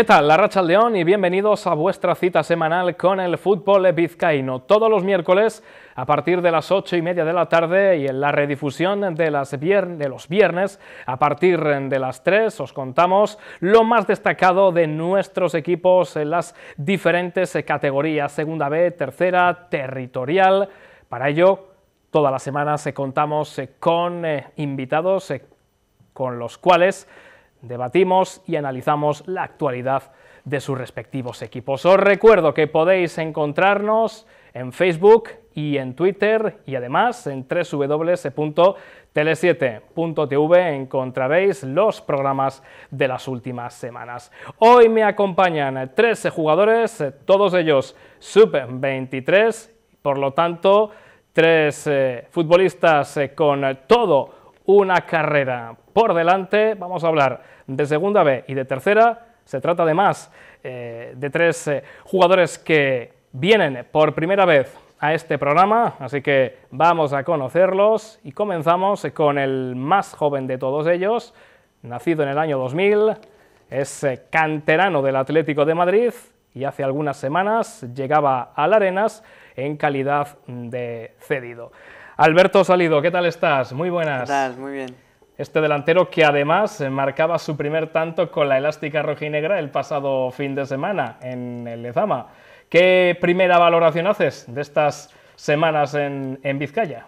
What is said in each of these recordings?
¿Qué tal? La Racha León y bienvenidos a vuestra cita semanal con el fútbol vizcaíno. Todos los miércoles a partir de las ocho y media de la tarde y en la redifusión de, las de los viernes a partir de las 3 os contamos lo más destacado de nuestros equipos en las diferentes categorías, segunda B, tercera, territorial. Para ello, todas las semanas contamos con eh, invitados eh, con los cuales debatimos y analizamos la actualidad de sus respectivos equipos. Os recuerdo que podéis encontrarnos en Facebook y en Twitter y además en www.telesiete.tv 7tv encontraréis los programas de las últimas semanas. Hoy me acompañan 13 jugadores, todos ellos Super 23 por lo tanto, tres eh, futbolistas eh, con todo una carrera por delante. Vamos a hablar de segunda B y de tercera. Se trata de más eh, de tres eh, jugadores que vienen por primera vez a este programa, así que vamos a conocerlos y comenzamos con el más joven de todos ellos, nacido en el año 2000, es eh, canterano del Atlético de Madrid y hace algunas semanas llegaba al Arenas en calidad de cedido. Alberto Salido, ¿qué tal estás? Muy buenas. ¿Qué tal? Muy bien. Este delantero que además marcaba su primer tanto con la elástica rojinegra el pasado fin de semana en el Lezama. ¿Qué primera valoración haces de estas semanas en, Vizcaya?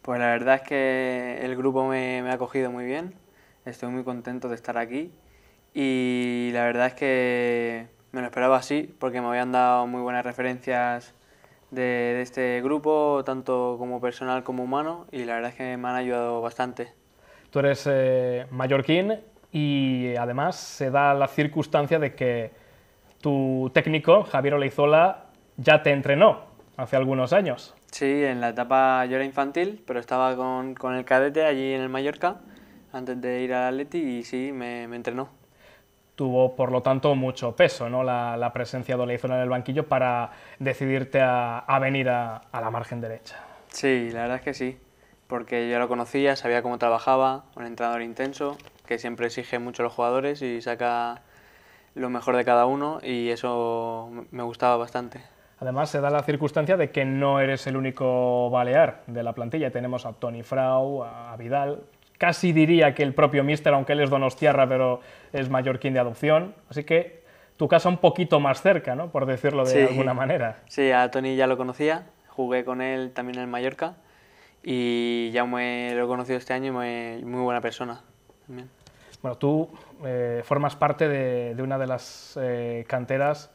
Pues la verdad es que el grupo me, me, ha acogido muy bien, estoy muy contento de estar aquí y la verdad es que me lo esperaba así porque me habían dado muy buenas referencias de, este grupo, tanto como personal como humano, y la verdad es que me han ayudado bastante. Tú eres eh, mallorquín y además se da la circunstancia de que tu técnico, Javier Oleizola, ya te entrenó hace algunos años. Sí, en la etapa yo era infantil, pero estaba con, con el cadete allí en el Mallorca antes de ir al Atleti y sí, me entrenó tuvo por lo tanto mucho peso ¿no? la, presencia de Oleizola en el banquillo para decidirte a, venir a, la margen derecha. Sí, la verdad es que sí, porque yo lo conocía, sabía cómo trabajaba, un entrenador intenso que siempre exige mucho a los jugadores y saca lo mejor de cada uno y eso me gustaba bastante. Además se da la circunstancia de que no eres el único balear de la plantilla, tenemos a Tony Frau, a Vidal, casi diría que el propio Mister, aunque él es Tierra, pero es mallorquín de adopción, así que tu casa un poquito más cerca, ¿no? Por decirlo de alguna manera. Sí, a Tony ya lo conocía, jugué con él también en Mallorca y ya me lo he conocido este año y muy buena persona también. Bueno, tú eh, formas parte de, de, una de las eh, canteras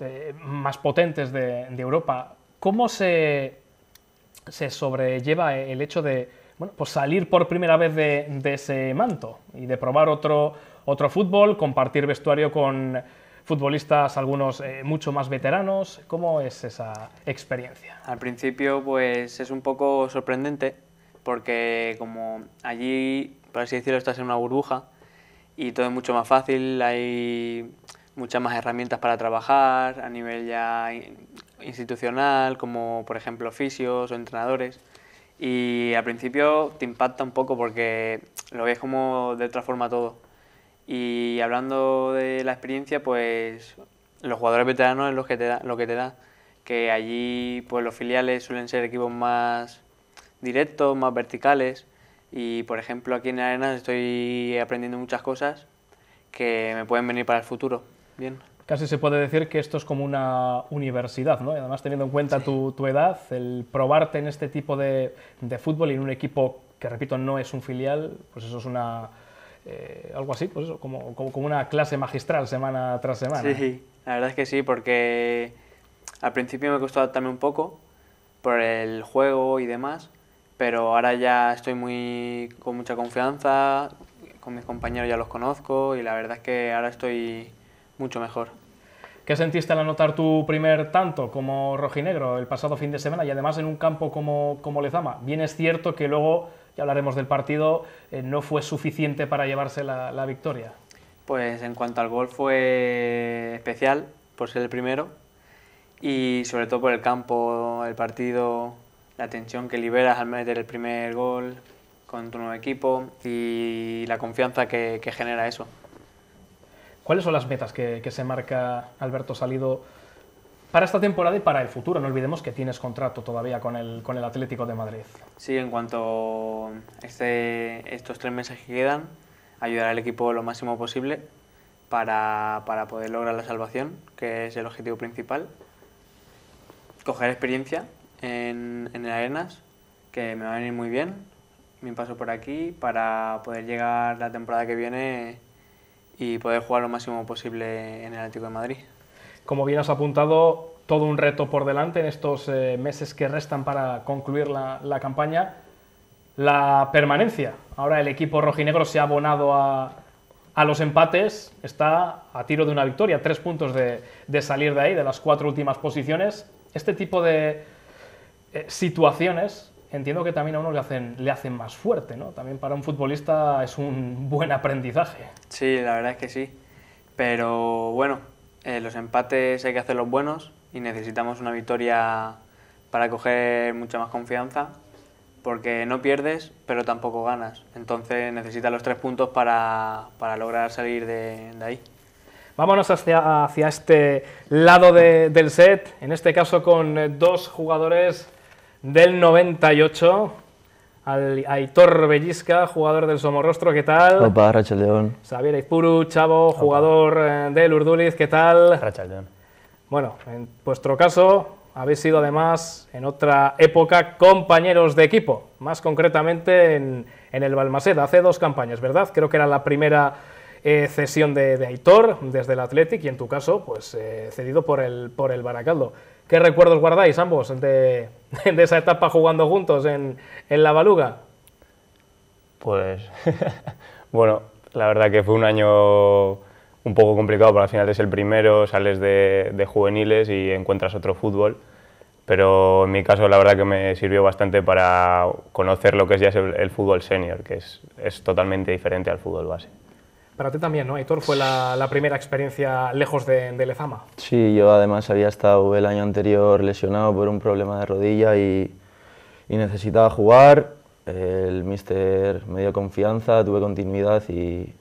eh, más potentes de, de Europa. ¿Cómo se, se, sobrelleva el hecho de bueno, pues salir por primera vez de, de ese manto y de probar otro, otro fútbol, compartir vestuario con futbolistas, algunos eh, mucho más veteranos. ¿Cómo es esa experiencia? Al principio pues es un poco sorprendente porque como allí, por así decirlo, estás en una burbuja y todo es mucho más fácil, hay muchas más herramientas para trabajar a nivel ya institucional, como por ejemplo fisios o entrenadores. Y al principio te impacta un poco porque lo ves como de otra forma todo. Y hablando de la experiencia, pues los jugadores veteranos es lo que te da, lo que te da. Que allí pues los filiales suelen ser equipos más directos, más verticales. Y por ejemplo aquí en Arenas estoy aprendiendo muchas cosas que me pueden venir para el futuro. Bien. Casi se puede decir que esto es como una universidad, ¿no? Y además teniendo en cuenta tu, edad, el probarte en este tipo de, de fútbol y en un equipo que, repito, no es un filial, pues eso es una, eh, algo así, pues eso, como, como, como, una clase magistral semana tras semana. Sí, la verdad es que sí, porque al principio me costó adaptarme un poco por el juego y demás, pero ahora ya estoy muy con mucha confianza, con mis compañeros ya los conozco y la verdad es que ahora estoy mucho mejor. ¿Qué sentiste al anotar tu primer tanto como rojinegro el pasado fin de semana y además en un campo como, como Lezama? Bien es cierto que luego hablaremos del partido, eh, no fue suficiente para llevarse la, victoria. Pues en cuanto al gol fue especial por ser el primero y sobre todo por el campo, el partido, la tensión que liberas al meter el primer gol con tu nuevo equipo y la confianza que, genera eso. ¿Cuáles son las metas que se marca Alberto Salido para esta temporada y para el futuro. No olvidemos que tienes contrato todavía con el, con el Atlético de Madrid. Sí, en cuanto este, estos tres meses que quedan, ayudar al equipo lo máximo posible para, para poder lograr la salvación, que es el objetivo principal. Coger experiencia en, en el Arenas, que me va a venir muy bien mi paso por aquí para poder llegar la temporada que viene y poder jugar lo máximo posible en el Atlético de Madrid. Como bien has apuntado, todo un reto por delante en estos eh, meses que restan para concluir la, campaña. La permanencia. Ahora el equipo rojinegro se ha abonado a, a los empates, está a tiro de una victoria, tres puntos de, de, salir de ahí, de las cuatro últimas posiciones. Este tipo de eh, situaciones entiendo que también a uno le hacen, le hacen más fuerte, ¿no? También para un futbolista es un buen aprendizaje. Sí, la verdad es que sí. Pero bueno, eh, los empates hay que hacerlos buenos y necesitamos una victoria para coger mucha más confianza, porque no pierdes, pero tampoco ganas. Entonces necesitas los tres puntos para, lograr salir de, ahí. Vámonos hacia, hacia este lado del set, en este caso con dos jugadores del 98 al Aitor Bellisca, jugador del Somorrostro, ¿qué tal? Opa, León. Xavier Izpuru, Chavo, jugador eh, del Urduliz, ¿qué tal? León. Bueno, en vuestro caso habéis sido además en otra época compañeros de equipo, más concretamente en, el Balmaseda, hace dos campañas, ¿verdad? Creo que era la primera eh, cesión de, Aitor desde el Athletic y en tu caso, pues eh, cedido por el Baracaldo. ¿Qué recuerdos guardáis ambos de, esa etapa jugando juntos en, la Baluga? Pues, bueno, la verdad que fue un año un poco complicado, porque al final es el primero, sales de, juveniles y encuentras otro fútbol. Pero en mi caso, la verdad que me sirvió bastante para conocer lo que es ya el, fútbol senior, que es totalmente diferente al fútbol base. Para ti también, ¿no, Héctor? Fue la, primera experiencia lejos de, Lezama. Sí, yo además había estado el año anterior lesionado por un problema de rodilla y, necesitaba jugar. El mister me dio confianza, tuve continuidad y,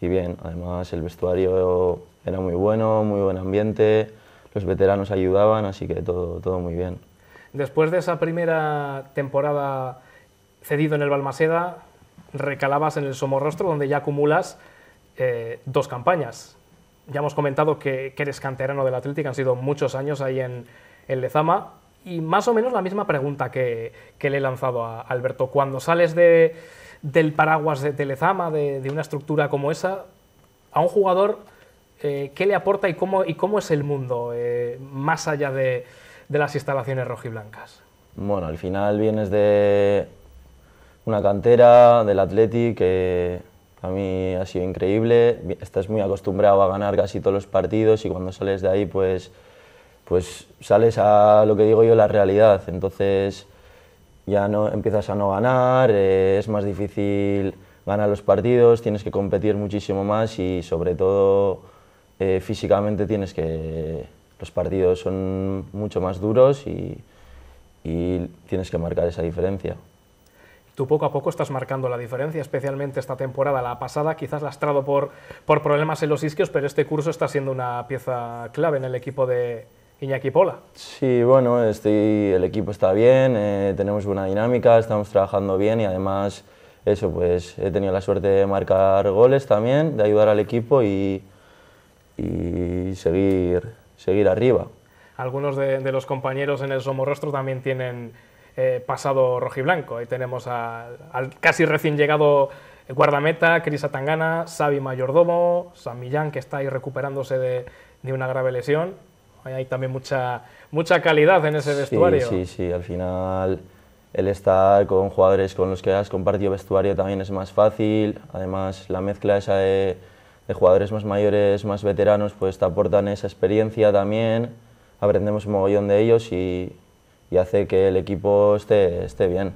bien. Además, el vestuario era muy bueno, muy buen ambiente, los veteranos ayudaban, así que todo, todo muy bien. Después de esa primera temporada cedido en el Balmaseda, recalabas en el Somorrostro, donde ya acumulas eh, dos campañas. Ya hemos comentado que, eres canterano del Atlético, han sido muchos años ahí en, Lezama. Y más o menos la misma pregunta que, le he lanzado a Alberto. Cuando sales del paraguas de, Lezama, de, una estructura como esa, a un jugador, eh, ¿qué le aporta y cómo, y cómo es el mundo eh, más allá de, las instalaciones rojiblancas? Bueno, al final vienes de una cantera del Atlético que a mí ha sido increíble, estás muy acostumbrado a ganar casi todos los partidos y cuando sales de ahí pues, pues sales a lo que digo yo, la realidad. Entonces ya no, empiezas a no ganar, eh, es más difícil ganar los partidos, tienes que competir muchísimo más y sobre todo eh, físicamente tienes que... Los partidos son mucho más duros y tienes que marcar esa diferencia tú poco a poco estás marcando la diferencia, especialmente esta temporada, la pasada, quizás lastrado por, por problemas en los isquios, pero este curso está siendo una pieza clave en el equipo de Iñaki Pola. Sí, bueno, estoy, el equipo está bien, eh, tenemos buena dinámica, estamos trabajando bien y además, eso, pues he tenido la suerte de marcar goles también, de ayudar al equipo y, y seguir, seguir arriba. Algunos de, de los compañeros en el Somorrostro también tienen eh, pasado rojiblanco. Ahí tenemos al, casi recién llegado guardameta, Cris Atangana, Xavi Mayordomo, San Millán, que está ahí recuperándose de, una grave lesión. hay también mucha, mucha calidad en ese vestuario. Sí, sí, Al final, el estar con jugadores con los que has compartido vestuario también es más fácil. Además, la mezcla esa de, de jugadores más mayores, más veteranos, pues te aportan esa experiencia también. Aprendemos un mogollón de ellos y, y hace que el equipo esté, esté bien.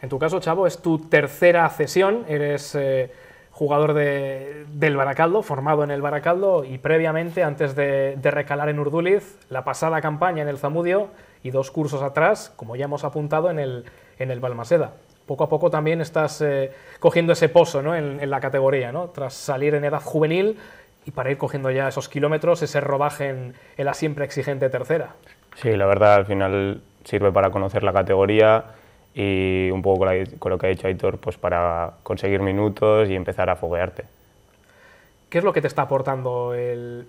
En tu caso, Chavo, es tu tercera cesión, eres eh, jugador de, del Baracaldo, formado en el Baracaldo y previamente, antes de, recalar en Urduliz, la pasada campaña en el Zamudio y dos cursos atrás, como ya hemos apuntado, en el, en el Balmaseda. Poco a poco también estás eh, cogiendo ese pozo ¿no? en, la categoría, ¿no? tras salir en edad juvenil y para ir cogiendo ya esos kilómetros, ese robaje en la siempre exigente tercera. Sí, la verdad, al final sirve para conocer la categoría y un poco con, lo que ha dicho Aitor, pues para conseguir minutos y empezar a foguearte. ¿Qué es lo que te está aportando el,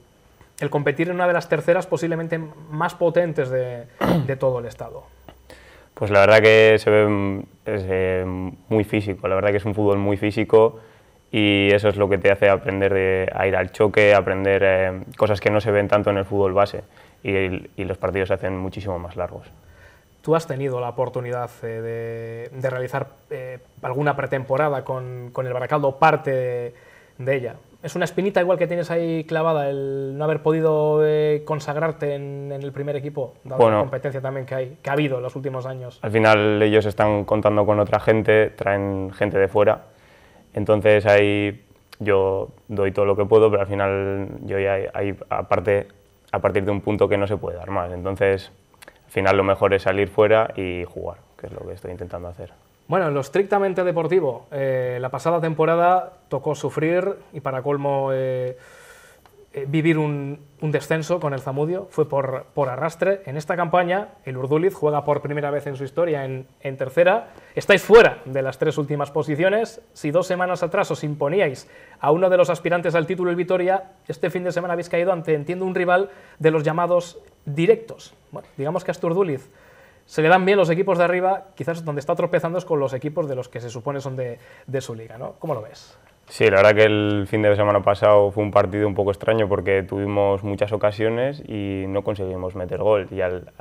competir en una de las terceras posiblemente más potentes de, todo el estado? Pues la verdad que se ve es, eh, muy físico, la verdad que es un fútbol muy físico y eso es lo que te hace aprender a ir al choque, aprender eh, cosas que no se ven tanto en el fútbol base y los partidos se hacen muchísimo más largos. ¿Tú has tenido la oportunidad eh, de, realizar eh, alguna pretemporada con, el Baracaldo, parte de, ella? ¿Es una espinita igual que tienes ahí clavada el no haber podido eh, consagrarte en, el primer equipo, dado la competencia también que, hay, que ha habido en los últimos años? Al final ellos están contando con otra gente, traen gente de fuera, entonces ahí yo doy todo lo que puedo, pero al final yo ya, hay aparte, a partir de un punto que no se puede dar más, entonces al final lo mejor es salir fuera y jugar, que es lo que estoy intentando hacer. Bueno, en lo estrictamente deportivo, eh, la pasada temporada tocó sufrir y para colmo eh, eh, vivir un, descenso con el Zamudio, fue por, arrastre. En esta campaña, el Urduliz juega por primera vez en su historia en, en tercera. Estáis fuera de las tres últimas posiciones. Si dos semanas atrás os imponíais a uno de los aspirantes al título el Vitoria, este fin de semana habéis caído ante, entiendo, un rival de los llamados directos. digamos que a Asturduliz se le dan bien los equipos de arriba, quizás donde está tropezando es con los equipos de los que se supone son de, su liga, ¿no? ¿Cómo lo ves? Sí, la verdad que el fin de semana pasado fue un partido un poco extraño porque tuvimos muchas ocasiones y no conseguimos meter gol. Y al,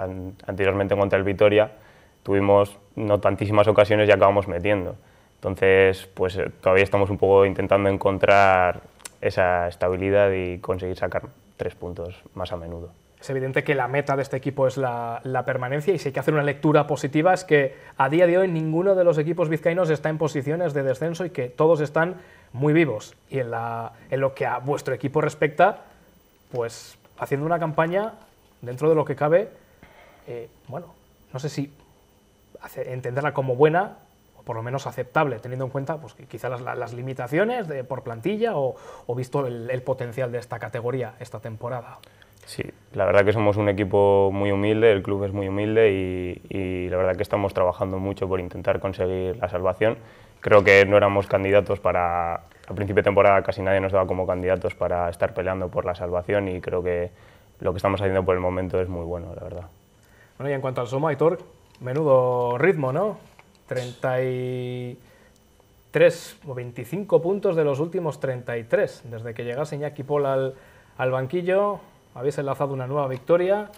anteriormente contra el Vitoria tuvimos no tantísimas ocasiones y acabamos metiendo. Entonces, pues eh, todavía estamos un poco intentando encontrar esa estabilidad y conseguir sacar tres puntos más a menudo es evidente que la meta de este equipo es la, permanencia y si hay que hacer una lectura positiva es que a día de hoy ninguno de los equipos vizcaínos está en posiciones de descenso y que todos están muy vivos. Y en, lo que a vuestro equipo respecta, pues haciendo una campaña dentro de lo que cabe, eh, bueno, no sé si entenderla como buena o por lo menos aceptable, teniendo en cuenta pues, quizás las, limitaciones de, por plantilla o, visto el potencial de esta categoría esta temporada. Sí, la verdad que somos un equipo muy humilde, el club es muy humilde y, la verdad que estamos trabajando mucho por intentar conseguir la salvación. Creo que no éramos candidatos para, a principio de temporada casi nadie nos daba como candidatos para estar peleando por la salvación y creo que lo que estamos haciendo por el momento es muy bueno, la verdad. Bueno, y en cuanto al Soma, Aitor, menudo ritmo, ¿no? 33 o 25 puntos de los últimos 33, desde que llegase Iñaki Pol al, al banquillo, habéis enlazado una nueva victoria,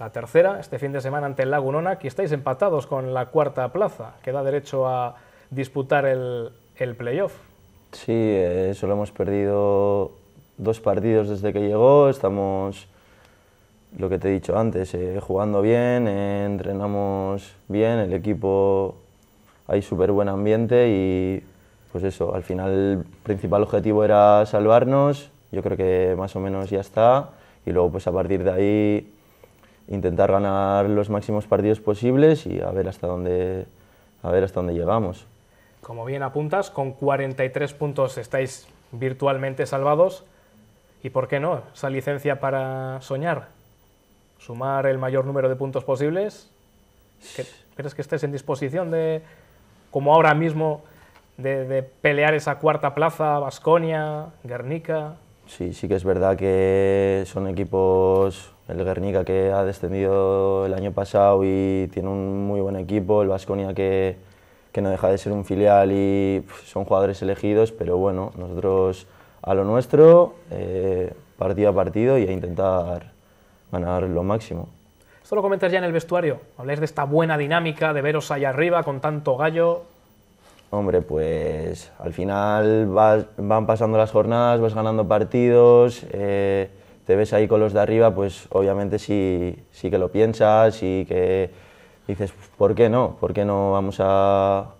la tercera, este fin de semana ante el Lagunona, que estáis empatados con la cuarta plaza, que da derecho a disputar el, el playoff. Sí, eh, solo hemos perdido dos partidos desde que llegó, estamos, lo que te he dicho antes, eh, jugando bien, eh, entrenamos bien, el equipo hay súper buen ambiente y pues eso, al final el principal objetivo era salvarnos, yo creo que más o menos ya está y luego pues a partir de ahí intentar ganar los máximos partidos posibles y a ver hasta dónde, a ver hasta dónde llegamos. Como bien apuntas, con 43 puntos estáis virtualmente salvados. ¿Y por qué no? Esa licencia para soñar, sumar el mayor número de puntos posibles. ¿Crees que estés en disposición de, como ahora mismo, de, de pelear esa cuarta plaza, Basconia, Guernica? Sí, sí que es verdad que son equipos, el Guernica que ha descendido el año pasado y tiene un muy buen equipo, el Vasconia que, que, no deja de ser un filial y son jugadores elegidos, pero bueno, nosotros a lo nuestro, eh, partido a partido y a intentar ganar lo máximo. Esto lo comentas ya en el vestuario, habláis de esta buena dinámica, de veros allá arriba con tanto gallo, Hombre, pues al final van pasando las jornadas, vas ganando partidos, eh, te ves ahí con los de arriba, pues obviamente sí, que lo piensas y que dices, pues, ¿por qué no? ¿Por qué no vamos a,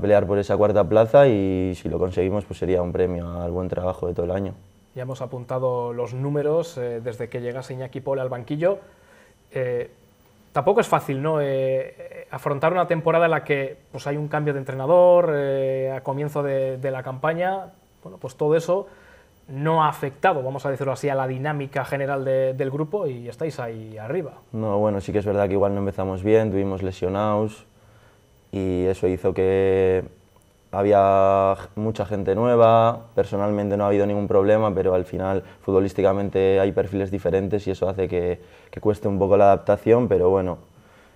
pelear por esa cuarta plaza? Y si lo conseguimos, pues sería un premio al buen trabajo de todo el año. Ya hemos apuntado los números eh, desde que llegase Iñaki Pola al banquillo. Eh, tampoco es fácil, ¿no? Eh, eh, afrontar una temporada en la que pues, hay un cambio de entrenador eh, a comienzo de, la campaña, bueno, pues todo eso no ha afectado, vamos a decirlo así, a la dinámica general del grupo y estáis ahí arriba. No, bueno, sí que es verdad que igual no empezamos bien, tuvimos lesionados y eso hizo que había mucha gente nueva, personalmente no ha habido ningún problema, pero al final futbolísticamente hay perfiles diferentes y eso hace que, que, cueste un poco la adaptación, pero bueno,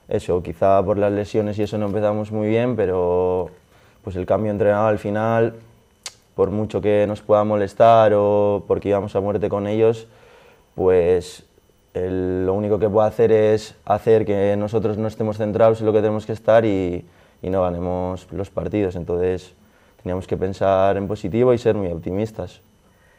eso, quizá por las lesiones y eso no empezamos muy bien, pero pues el cambio entrenado al final, por mucho que nos pueda molestar o porque íbamos a muerte con ellos, pues lo único que puedo hacer es hacer que nosotros no estemos centrados en lo que tenemos que estar y y no ganemos los partidos. Entonces teníamos que pensar en positivo y ser muy optimistas.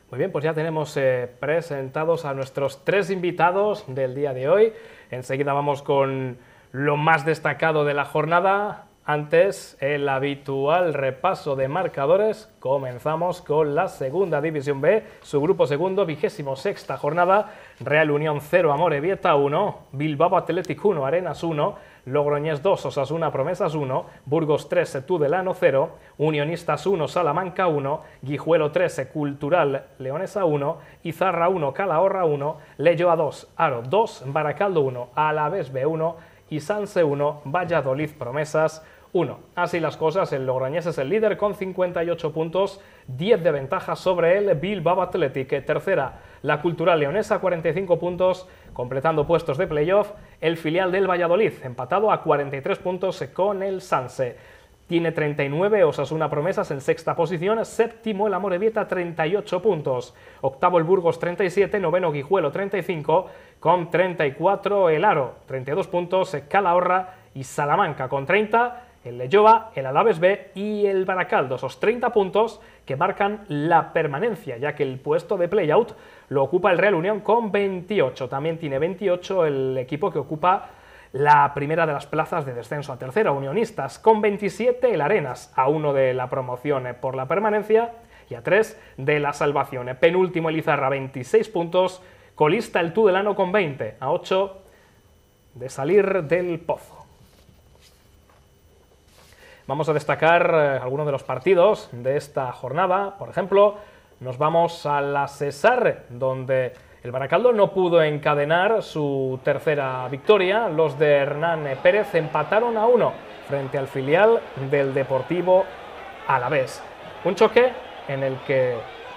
Muy bien, pues ya tenemos eh, presentados a nuestros tres invitados del día de hoy. Enseguida vamos con lo más destacado de la jornada. Antes, el habitual repaso de marcadores. Comenzamos con la segunda división B, su grupo segundo, vigésimo sexta jornada. Real Unión 0, Vieta 1, Bilbao Athletic 1, Arenas 1, Logroñés 2, Osasuna Promesas 1, Burgos 13, Tudelano 0, Unionistas 1, Salamanca 1, Guijuelo 13, Cultural Leonesa 1, Izarra 1, Calahorra 1, Leyoa 2, Aro 2, Baracaldo 1, Alavés B1 y Sanse 1, Valladolid Promesas 1. Así las cosas, el Logroñés es el líder con 58 puntos, 10 de ventaja sobre el Bilbao Athletic, tercera la Cultural Leonesa 45 puntos, completando puestos de playoff. El filial del Valladolid, empatado a 43 puntos con el Sanse. Tiene 39 una Promesas en sexta posición, séptimo el Amorebieta 38 puntos, octavo el Burgos 37, noveno Guijuelo 35, con 34 el Aro, 32 puntos Calahorra y Salamanca con 30, el Leyova, el Alaves B y el Baracaldo, esos 30 puntos que marcan la permanencia, ya que el puesto de playout lo ocupa el Real Unión con 28. También tiene 28 el equipo que ocupa la primera de las plazas de descenso a tercera, Unionistas, con 27 el Arenas, a uno de la promoción por la permanencia y a tres de la salvación. Penúltimo el Izarra, 26 puntos, colista el Tudelano con 20, a 8 de salir del pozo. Vamos a destacar eh, algunos de los partidos de esta jornada, por ejemplo, nos vamos a la Cesar, donde el Baracaldo no pudo encadenar su tercera victoria. Los de Hernán Pérez empataron a uno frente al filial del Deportivo Alavés. Un choque en el que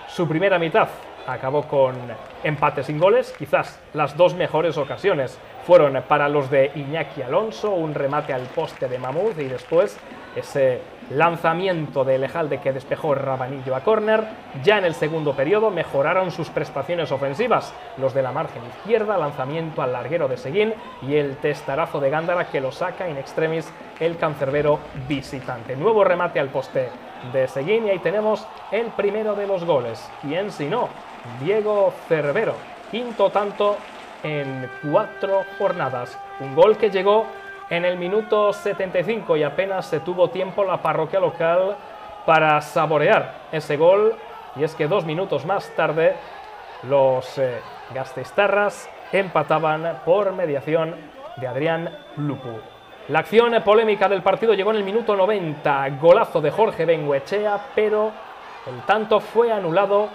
su primera mitad acabó con empate sin goles. Quizás las dos mejores ocasiones fueron para los de Iñaki Alonso, un remate al poste de Mamut y después ese lanzamiento de Lejalde que despejó Rabanillo a córner. Ya en el segundo periodo mejoraron sus prestaciones ofensivas, los de la margen izquierda, lanzamiento al larguero de Seguín y el testarazo de Gándara que lo saca en extremis el cancerbero visitante. Nuevo remate al poste de Seguín y ahí tenemos el primero de los goles. ¿Quién si no? Diego Cervero. Quinto tanto en cuatro jornadas. Un gol que llegó en el minuto 75 y apenas se tuvo tiempo la parroquia local para saborear ese gol. Y es que dos minutos más tarde los eh, empataban por mediación de Adrián Lupu. La acción polémica del partido llegó en el minuto 90, golazo de Jorge Benguechea, pero el tanto fue anulado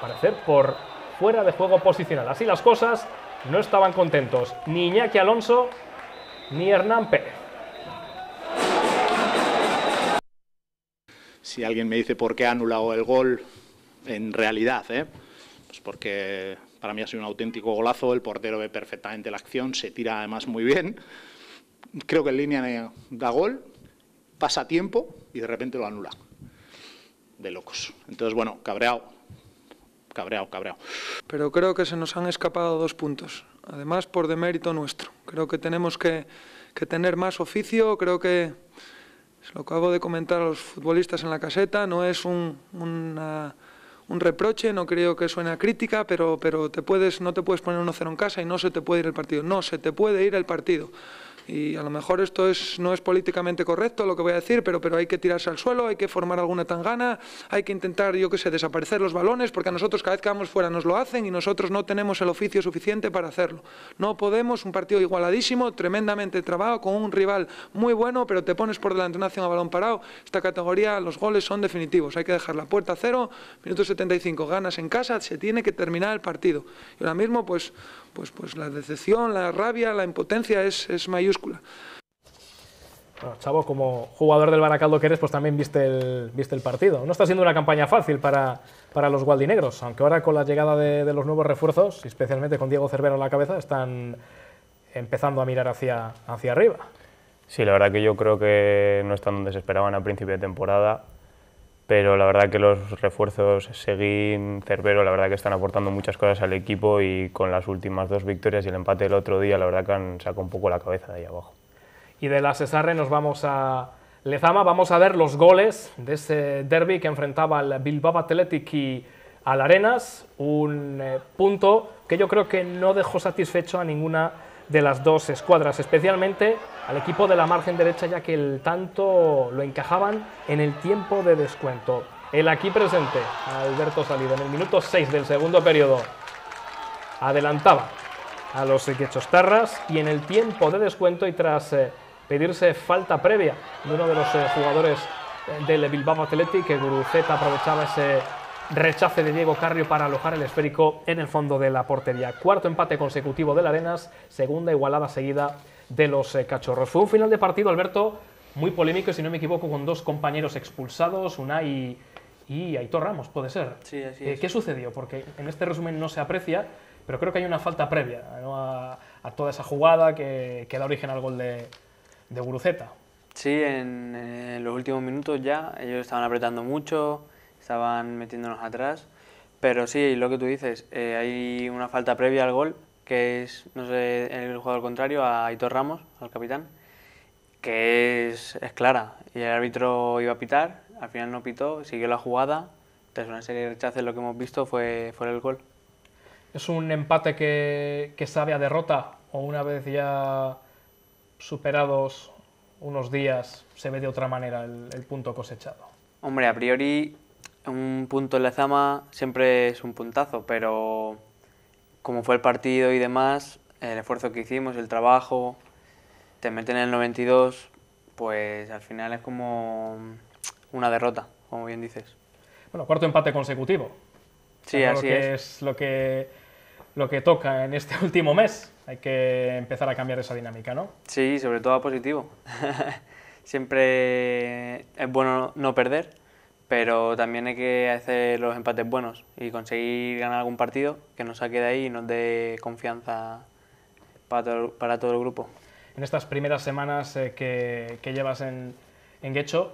parecer por fuera de juego posicional. Así las cosas, no estaban contentos ni Iñaki Alonso ni Hernán Pérez. Si alguien me dice por qué ha anulado el gol, en realidad, ¿eh? pues porque para mí ha sido un auténtico golazo, el portero ve perfectamente la acción, se tira además muy bien. Creo que en línea da gol, pasa tiempo y de repente lo anula. De locos. Entonces, bueno, cabreado, cabreado, cabreado. Pero creo que se nos han escapado dos puntos, además por demérito nuestro. Creo que tenemos que, tener más oficio, creo que, se lo acabo de comentar a los futbolistas en la caseta, no es un, reproche, no creo que suene a crítica, pero, pero te puedes, no te puedes poner un 0 en casa y no se te puede ir el partido, no se te puede ir el partido y a lo mejor esto es, no es políticamente correcto lo que voy a decir, pero, pero hay que tirarse al suelo, hay que formar alguna tangana, hay que intentar, yo qué sé, desaparecer los balones, porque a nosotros cada vez que vamos fuera nos lo hacen y nosotros no tenemos el oficio suficiente para hacerlo. No podemos, un partido igualadísimo, tremendamente trabado, con un rival muy bueno, pero te pones por delante una acción a balón parado. Esta categoría, los goles son definitivos, hay que dejar la puerta a cero, minuto 75, ganas en casa, se tiene que terminar el partido. Y ahora mismo, pues pues, pues la decepción, la rabia, la impotencia es, mayúscula. Chavo, como jugador del Baracaldo que eres, pues también viste el, viste el partido. No está siendo una campaña fácil para, los gualdinegros, aunque ahora con la llegada de, los nuevos refuerzos, especialmente con Diego Cervero en la cabeza, están empezando a mirar hacia, hacia arriba. Sí, la verdad que yo creo que no están donde se esperaban al principio de temporada pero la verdad que los refuerzos Seguín, Cerbero, la verdad que están aportando muchas cosas al equipo y con las últimas dos victorias y el empate del otro día, la verdad que han sacado un poco la cabeza de ahí abajo. Y de la Cesarre nos vamos a Lezama, vamos a ver los goles de ese derby que enfrentaba al Bilbao Athletic y al Arenas, un eh, punto que yo creo que no dejó satisfecho a ninguna de las dos escuadras, especialmente al equipo de la margen derecha, ya que el tanto lo encajaban en el tiempo de descuento. El aquí presente, Alberto Salido, en el minuto 6 del segundo periodo, adelantaba a los quechostarras y en el tiempo de descuento y tras eh, pedirse falta previa de uno de los eh, jugadores eh, del Bilbao Athletic, que Guruceta aprovechaba ese Rechace de Diego Carrio para alojar el esférico en el fondo de la portería. Cuarto empate consecutivo del Arenas, segunda igualada seguida de los eh, cachorros. Fue un final de partido, Alberto, muy polémico, si no me equivoco, con dos compañeros expulsados, Unai y Aitor Ramos, puede ser. Eh, ¿Qué sucedió? Porque en este resumen no se aprecia, pero creo que hay una falta previa a, toda esa jugada que, da origen al gol de, de Guruceta. Sí, en los últimos minutos ya, ellos estaban apretando mucho estaban metiéndonos atrás. Pero sí, lo que tú dices, eh, hay una falta previa al gol, que es, no sé, el jugador contrario, a Aitor Ramos, al capitán, que es, clara. Y el árbitro iba a pitar, al final no pitó, siguió la jugada. entonces una serie de rechaces, lo que hemos visto fue, fue el gol. ¿Es un empate que, que sabe a derrota o una vez ya superados unos días se ve de otra manera el, el punto cosechado? Hombre, a priori un punto en la zama siempre es un puntazo, pero como fue el partido y demás, el esfuerzo que hicimos, el trabajo, te meten en el 92, pues al final es como una derrota, como bien dices. Bueno, cuarto empate consecutivo. Sí, así que es. lo que, lo que toca en este último mes. Hay que empezar a cambiar esa dinámica, ¿no? Sí, sobre todo positivo. Siempre es bueno no perder pero también hay que hacer los empates buenos y conseguir ganar algún partido que nos saque de ahí y nos dé confianza para todo, para todo el grupo. En estas primeras semanas eh, que, llevas en, en Guecho,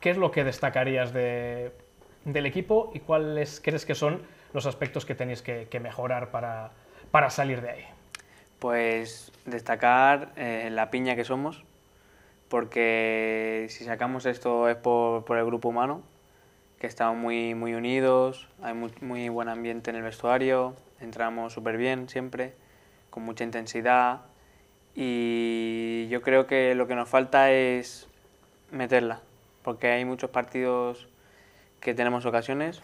¿qué es lo que destacarías del equipo y cuáles crees que son los aspectos que tenéis que, mejorar para, para, salir de ahí? Pues destacar eh, la piña que somos, porque si sacamos esto es por, el grupo humano, que estamos muy, muy unidos, hay muy, muy buen ambiente en el vestuario, entramos súper bien siempre, con mucha intensidad y yo creo que lo que nos falta es meterla, porque hay muchos partidos que tenemos ocasiones,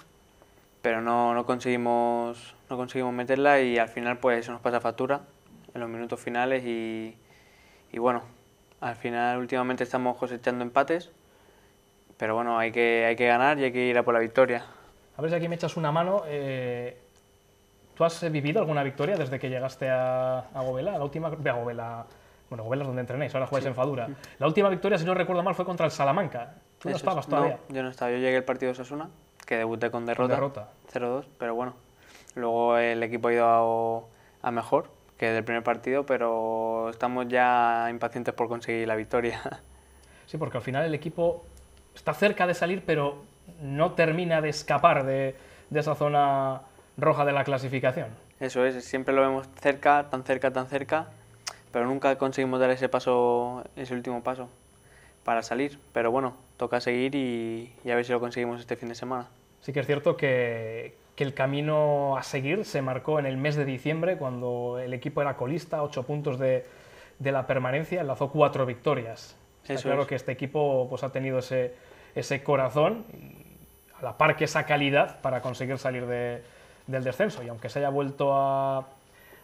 pero no, no, conseguimos, no conseguimos meterla y al final pues eso nos pasa factura en los minutos finales y bueno, al final últimamente estamos cosechando empates, pero bueno, hay que, hay que ganar y hay que ir a por la victoria. A ver si aquí me echas una mano. Eh, ¿Tú has vivido alguna victoria desde que llegaste a, a Govela? La última, de Govela, bueno, Govela es donde entrenéis, ahora jugáis en Fadura. La última victoria, si no recuerdo mal, fue contra el Salamanca. ¿Tú no estabas todavía? No, yo no estaba, yo llegué al partido de Sasuna, que debuté con derrota, derrota. 0-2, pero bueno, luego el equipo ha ido a, a mejor que del primer partido, pero estamos ya impacientes por conseguir la victoria. Sí, porque al final el equipo está cerca de salir, pero no termina de escapar de, de esa zona roja de la clasificación. Eso es, siempre lo vemos cerca, tan cerca, tan cerca, pero nunca conseguimos dar ese paso, ese último paso para salir. Pero bueno, toca seguir y, y a ver si lo conseguimos este fin de semana. Sí que es cierto que, que el camino a seguir se marcó en el mes de diciembre, cuando el equipo era colista, ocho puntos de, de la permanencia, enlazó cuatro victorias. Está claro que este equipo pues, ha tenido ese, ese corazón, a la par que esa calidad para conseguir salir del descenso. Y aunque se haya vuelto a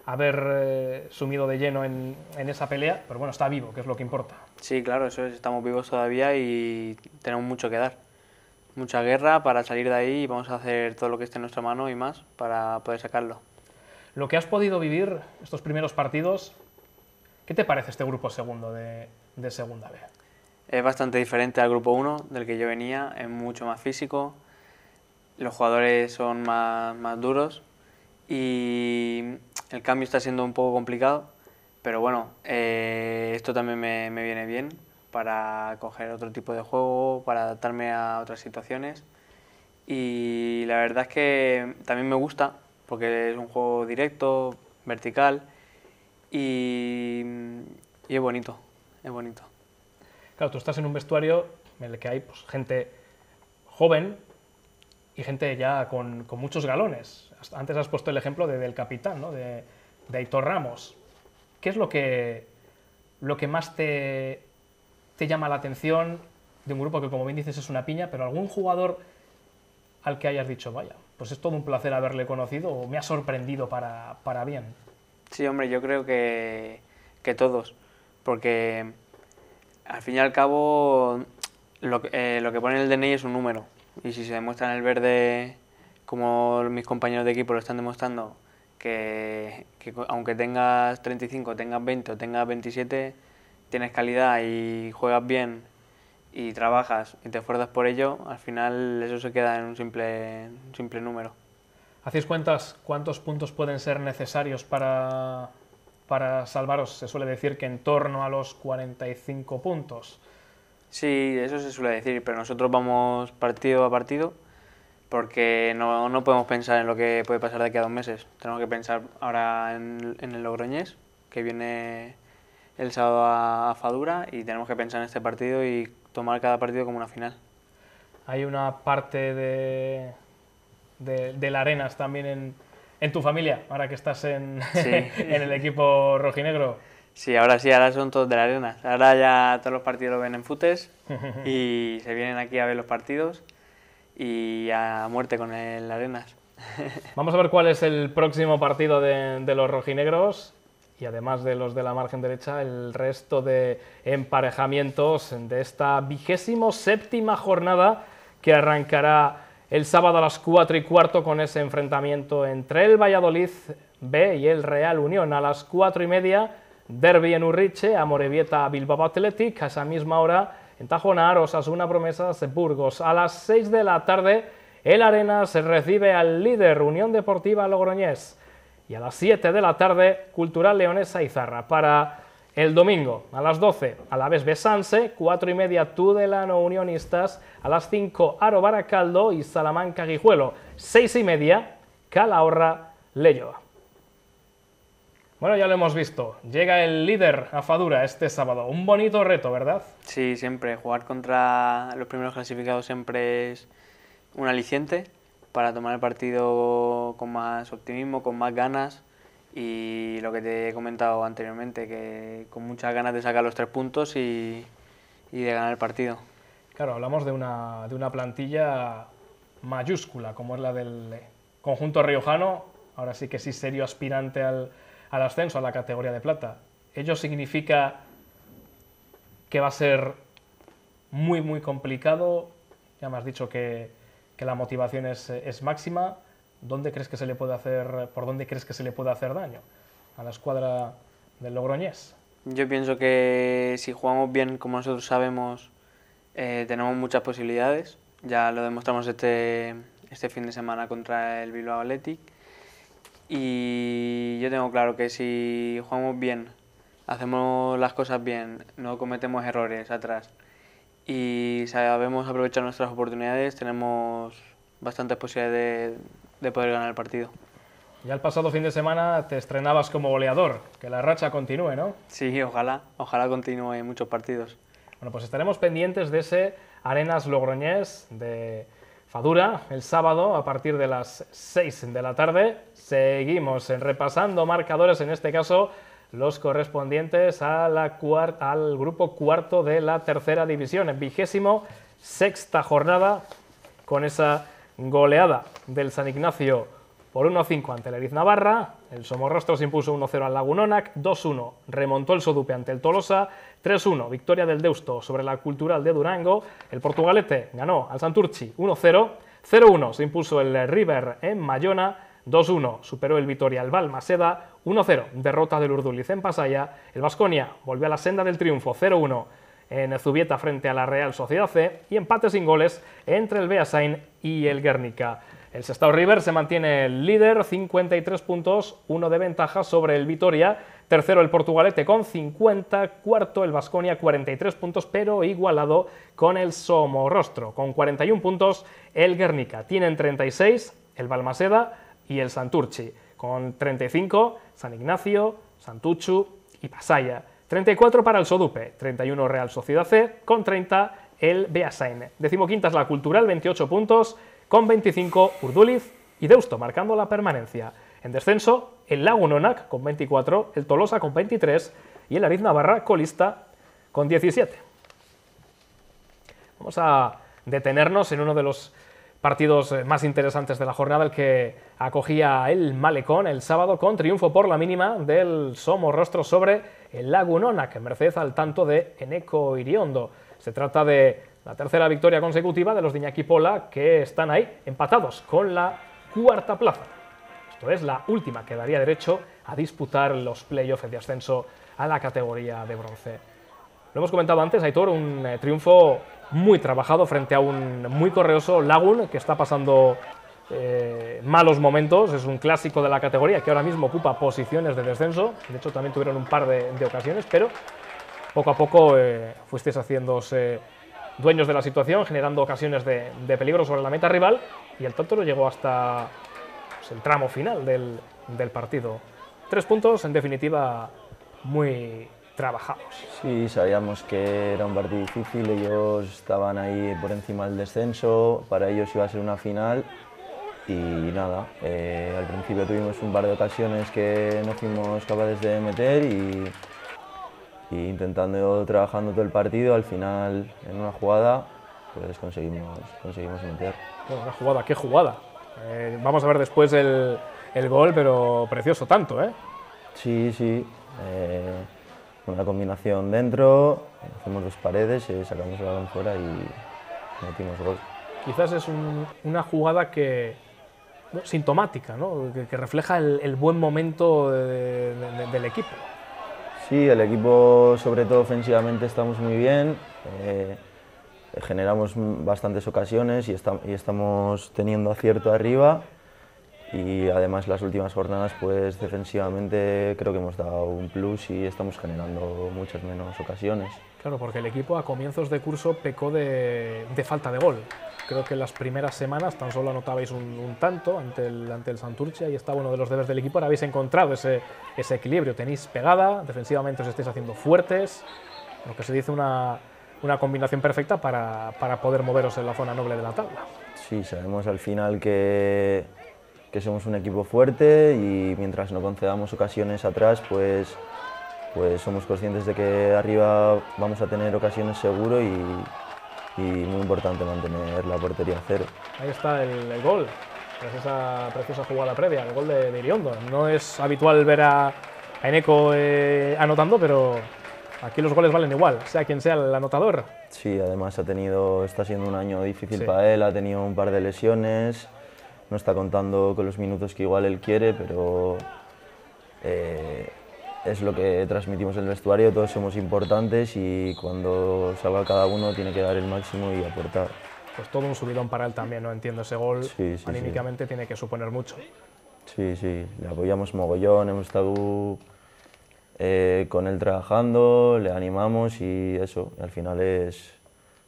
haber eh, sumido de lleno en, en, esa pelea, pero bueno, está vivo, que es lo que importa. Sí, claro, eso estamos vivos todavía y tenemos mucho que dar mucha guerra para salir de ahí y vamos a hacer todo lo que esté en nuestra mano y más para poder sacarlo. Lo que has podido vivir estos primeros partidos, ¿qué te parece este grupo segundo de, Segunda B? Es bastante diferente al grupo 1 del que yo venía, es mucho más físico, los jugadores son más, duros y el cambio está siendo un poco complicado, pero bueno, eh, esto también me, me viene bien para coger otro tipo de juego, para adaptarme a otras situaciones. Y la verdad es que también me gusta, porque es un juego directo, vertical y, es bonito, es bonito. Claro, tú estás en un vestuario en el que hay pues, gente joven y gente ya con, muchos galones. Antes has puesto el ejemplo del capitán, de, de Aitor Ramos. ¿Qué es lo que, lo que más te llama la atención de un grupo que, como bien dices, es una piña, pero algún jugador al que hayas dicho, vaya, pues es todo un placer haberle conocido o me ha sorprendido para, para bien? Sí, hombre, yo creo que, que todos, porque al fin y al cabo lo, que eh, pone el DNI es un número y si se demuestra en el verde, como mis compañeros de equipo lo están demostrando, que, aunque tengas 35, tengas 20 o tengas 27, tienes calidad y juegas bien y trabajas y te esfuerzas por ello, al final eso se queda en un simple, simple número. ¿Hacéis cuentas cuántos puntos pueden ser necesarios para, para salvaros? Se suele decir que en torno a los 45 puntos. Sí, eso se suele decir, pero nosotros vamos partido a partido porque no, no podemos pensar en lo que puede pasar de aquí a dos meses. Tenemos que pensar ahora en, en el Logroñés, que viene el sábado a Fadura y tenemos que pensar en este partido y tomar cada partido como una final. Hay una parte de, de, la Arenas también en, tu familia, ahora que estás en, el equipo rojinegro. Sí, ahora sí, ahora son todos de la Arenas. Ahora ya todos los partidos lo ven en Futes y se vienen aquí a ver los partidos y a muerte con el Arenas. Vamos a ver cuál es el próximo partido de los rojinegros y además de los de la margen derecha, el resto de emparejamientos de esta vigésimo séptima jornada que arrancará el sábado a las 4 y cuarto con ese enfrentamiento entre el Valladolid B y el Real Unión. A las 4 y media, Derby en Urriche, Amorebieta Bilbao Athletic, a esa misma hora en Tajonar, Osasuna Promesas Burgos. A las 6 de la tarde, el Arena se recibe al líder Unión Deportiva Logroñés y a las 7 de la tarde Cultural Leonesa Izarra. Para el domingo, a las 12, a la vez Besanse, 4 y media Tudelano Unionistas, a las 5 Aro Baracaldo y Salamanca Guijuelo, 6 y media Calahorra Leyoa. Bueno, ya lo hemos visto. Llega el líder a Fadura este sábado. Un bonito reto, ¿verdad? Sí, siempre. Jugar contra los primeros clasificados siempre es un aliciente para tomar el partido con más optimismo, con más ganas y lo que te he comentado anteriormente, que con muchas ganas de sacar los tres puntos y, de ganar el partido. Claro, hablamos de una, de una plantilla mayúscula como es la del conjunto riojano, ahora sí que sí serio aspirante al, al ascenso, a la categoría de plata. Ello significa que va a ser muy, muy complicado. Ya me has dicho que, que la motivación es, máxima, ¿dónde crees que se le puede hacer, por dónde crees que se le puede hacer daño a la escuadra del Logroñés? Yo pienso que si jugamos bien, como nosotros sabemos, eh, tenemos muchas posibilidades. Ya lo demostramos este, este fin de semana contra el Bilbao Athletic. Y yo tengo claro que si jugamos bien, hacemos las cosas bien, no cometemos errores atrás y sabemos aprovechar nuestras oportunidades, tenemos bastantes posibilidades de, poder ganar el partido. Ya el pasado fin de semana te estrenabas como goleador, que la racha continúe, ¿no? Sí, ojalá, ojalá continúe en muchos partidos. Bueno, pues estaremos pendientes de ese Arenas Logroñés de Fadura el sábado a partir de las 6 de la tarde. Seguimos repasando marcadores, en este caso los correspondientes a la al grupo cuarto de la tercera división, en vigésimo sexta jornada con esa goleada del San Ignacio por 1-5 ante el Eriz Navarra, el Somorrostro se impuso 1-0 al Lagunonac, 2-1 remontó el Sodupe ante el Tolosa, 3-1 victoria del Deusto sobre la Cultural de Durango, el Portugalete ganó al Santurchi 1-0, 0-1 se impuso el River en Mayona, 2-1 superó el Vitoria al Balmaseda, 1-0 derrota del Urduliz en Pasaya, el Vasconia volvió a la senda del triunfo 0-1 en Zubieta frente a la Real Sociedad C y empate sin goles entre el Beasain y el Guernica. El Sestao River se mantiene líder, 53 puntos, 1 de ventaja sobre el Vitoria. Tercero el Portugalete con 50, cuarto el Vasconia 43 puntos, pero igualado con el Somorrostro. Con 41 puntos el Guernica. Tienen 36 el Balmaseda, y el Santurchi, con 35 San Ignacio, Santuchu y Pasaya, 34 para el Sodupe, 31 Real Sociedad C, con 30 el Beasain. Decimoquinta es la Cultural, 28 puntos, con 25 Urduliz y Deusto, marcando la permanencia. En descenso, el Lagunonac con 24, el Tolosa con 23 y el Ariz Navarra colista con 17. Vamos a detenernos en uno de los partidos eh, más interesantes de la jornada, el que acogía el Malecón el sábado con triunfo por la mínima del Somo Rostro sobre el Lagunona, que merced al tanto de Eneco Iriondo. Se trata de la tercera victoria consecutiva de los de Iñaki Pola, que están ahí empatados con la cuarta plaza. Esto es la última que daría derecho a disputar los playoffs de ascenso a la categoría de bronce. Lo hemos comentado antes, Aitor, un eh, triunfo muy trabajado frente a un muy correoso Lagun que está pasando eh, malos momentos. Es un clásico de la categoría que ahora mismo ocupa posiciones de descenso. De hecho, también tuvieron un par de, ocasiones, pero poco a poco eh, fuisteis haciéndose dueños de la situación, generando ocasiones de, peligro sobre la meta rival. Y el Totoro llegó hasta pues, el tramo final del, del partido. Tres puntos, en definitiva, muy trabajamos. Sí, sabíamos que era un partido difícil, ellos estaban ahí por encima del descenso, para ellos iba a ser una final y nada, eh, al principio tuvimos un par de ocasiones que no fuimos capaces de meter y, intentando, trabajando todo el partido, al final en una jugada pues conseguimos, conseguimos meter. una jugada, qué jugada. Eh, vamos a ver después el, el, gol, pero precioso tanto, ¿eh? Sí, sí. Eh, una la combinación dentro, hacemos dos paredes, eh, sacamos el balón fuera y metimos gol. Quizás es una jugada que sintomática, que, refleja el, buen momento del equipo. Sí, el equipo sobre todo ofensivamente estamos muy bien, eh, generamos bastantes ocasiones y estamos teniendo acierto arriba y además las últimas jornadas pues defensivamente creo que hemos dado un plus y estamos generando muchas menos ocasiones. Claro, porque el equipo a comienzos de curso pecó de, falta de gol. Creo que en las primeras semanas tan solo anotabais un, tanto ante el, ante el Santurce y estaba uno de los deberes del equipo. Ahora habéis encontrado ese, ese equilibrio. Tenéis pegada, defensivamente os estáis haciendo fuertes, lo que se dice una, una combinación perfecta para, para poder moveros en la zona noble de la tabla. Sí, sabemos al final que que somos un equipo fuerte y mientras no concedamos ocasiones atrás, pues, pues somos conscientes de que arriba vamos a tener ocasiones seguro y, muy importante mantener la portería a cero. Ahí está el, gol, esa preciosa jugada previa, el gol de, de, No es habitual ver a, a Eneco eh, anotando, pero aquí los goles valen igual, sea quien sea el anotador. Sí, además ha tenido, está siendo un año difícil para él, ha tenido un par de lesiones no está contando con los minutos que igual él quiere, pero eh, es lo que transmitimos en el vestuario, todos somos importantes y cuando salga cada uno tiene que dar el máximo y aportar. Pues todo un subidón para él también, ¿no? Entiendo ese gol, anímicamente tiene que suponer mucho. Sí, sí, le apoyamos mogollón, hemos estado eh, con él trabajando, le animamos y eso, al final es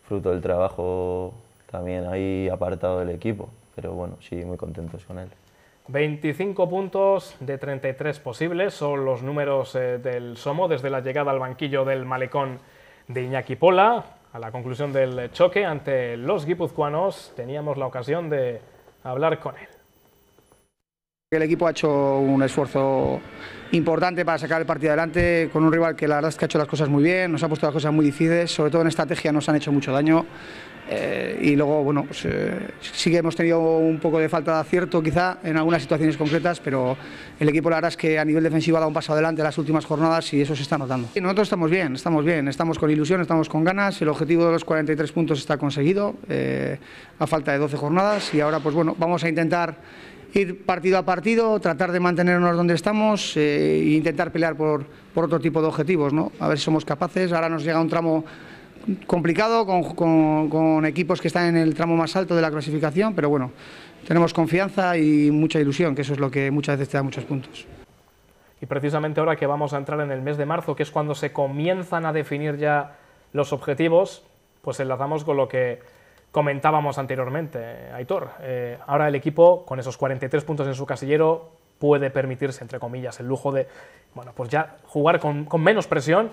fruto del trabajo también ahí apartado del equipo pero bueno, sí, muy contentos con él. 25 puntos de 33 posibles son los números eh, del Somo desde la llegada al banquillo del malecón de Iñaki Pola. A la conclusión del choque ante los guipuzcoanos teníamos la ocasión de hablar con él. El equipo ha hecho un esfuerzo importante para sacar el partido adelante con un rival que la verdad es que ha hecho las cosas muy bien, nos ha puesto las cosas muy difíciles, sobre todo en estrategia nos han hecho mucho daño. Eh, y luego, bueno, pues, eh, sí que hemos tenido un poco de falta de acierto quizá en algunas situaciones concretas, pero el equipo la verdad es que a nivel defensivo ha dado un paso adelante en las últimas jornadas y eso se está notando. Y nosotros estamos bien, estamos bien, estamos con ilusión, estamos con ganas, el objetivo de los 43 puntos está conseguido eh, a falta de 12 jornadas y ahora pues bueno, vamos a intentar ir partido a partido, tratar de mantenernos donde estamos e intentar pelear por, por otro tipo de objetivos, ¿no? A ver si somos capaces, ahora nos llega un tramo complicado con, equipos que están en el tramo más alto de la clasificación, pero bueno, tenemos confianza y mucha ilusión, que eso es lo que muchas veces te da muchos puntos. Y precisamente ahora que vamos a entrar en el mes de marzo, que es cuando se comienzan a definir ya los objetivos, pues enlazamos con lo que comentábamos anteriormente, Aitor. Eh, ahora el equipo, con esos 43 puntos en su casillero, puede permitirse, entre comillas, el lujo de bueno, pues ya jugar con menos presión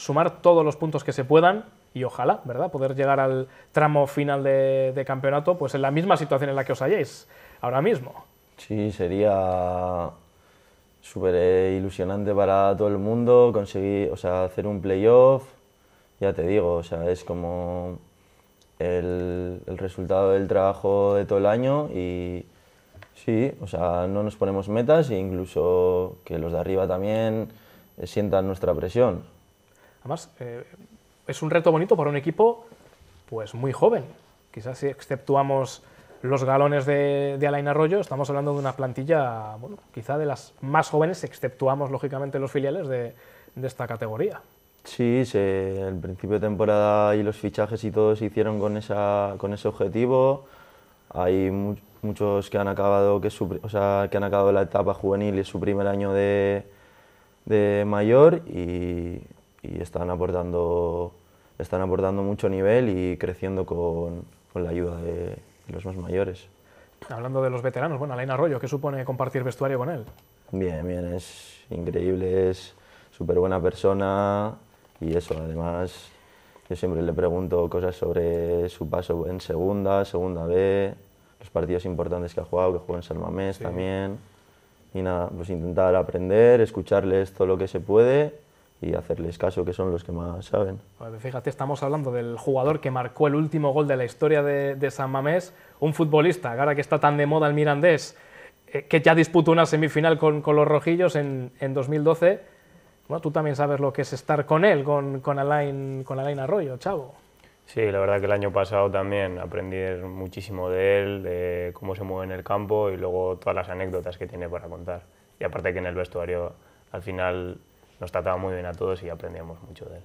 sumar todos los puntos que se puedan y ojalá, ¿verdad?, poder llegar al tramo final de, campeonato pues en la misma situación en la que os halláis ahora mismo. Sí, sería súper ilusionante para todo el mundo conseguir, o sea, hacer un playoff, ya te digo, o sea, es como el, el, resultado del trabajo de todo el año y sí, o sea, no nos ponemos metas e incluso que los de arriba también sientan nuestra presión. Además, eh, es un reto bonito para un equipo pues muy joven. Quizás si exceptuamos los galones de, Alain Arroyo, estamos hablando de una plantilla, bueno, quizá de las más jóvenes, exceptuamos lógicamente los filiales de, esta categoría. Sí, el principio de temporada y los fichajes y todo se hicieron con, con ese objetivo. Hay muchos que han, acabado, que, han acabado la etapa juvenil y su primer año de, de mayor y y están aportando, están aportando mucho nivel y creciendo con, con la ayuda de, los más mayores. Hablando de los veteranos, bueno, Alain Arroyo, ¿qué supone compartir vestuario con él? Bien, bien, es increíble, es súper buena persona y eso, además yo siempre le pregunto cosas sobre su paso en segunda, segunda B, los partidos importantes que ha jugado, que juega en Salmamés también. Y nada, pues intentar aprender, escucharles todo lo que se puede y hacerles caso, que son los que más saben. fíjate, estamos hablando del jugador que marcó el último gol de la historia de, de San Mamés, un futbolista, ahora que está tan de moda el mirandés, eh, que ya disputó una semifinal con, con los rojillos en, en 2012. Bueno, tú también sabes lo que es estar con él, con, con, Alain, con Alain Arroyo, chavo. Sí, la verdad que el año pasado también aprendí muchísimo de él, de cómo se mueve en el campo y luego todas las anécdotas que tiene para contar. Y aparte que en el vestuario al final nos trataba muy bien a todos y aprendíamos mucho de él.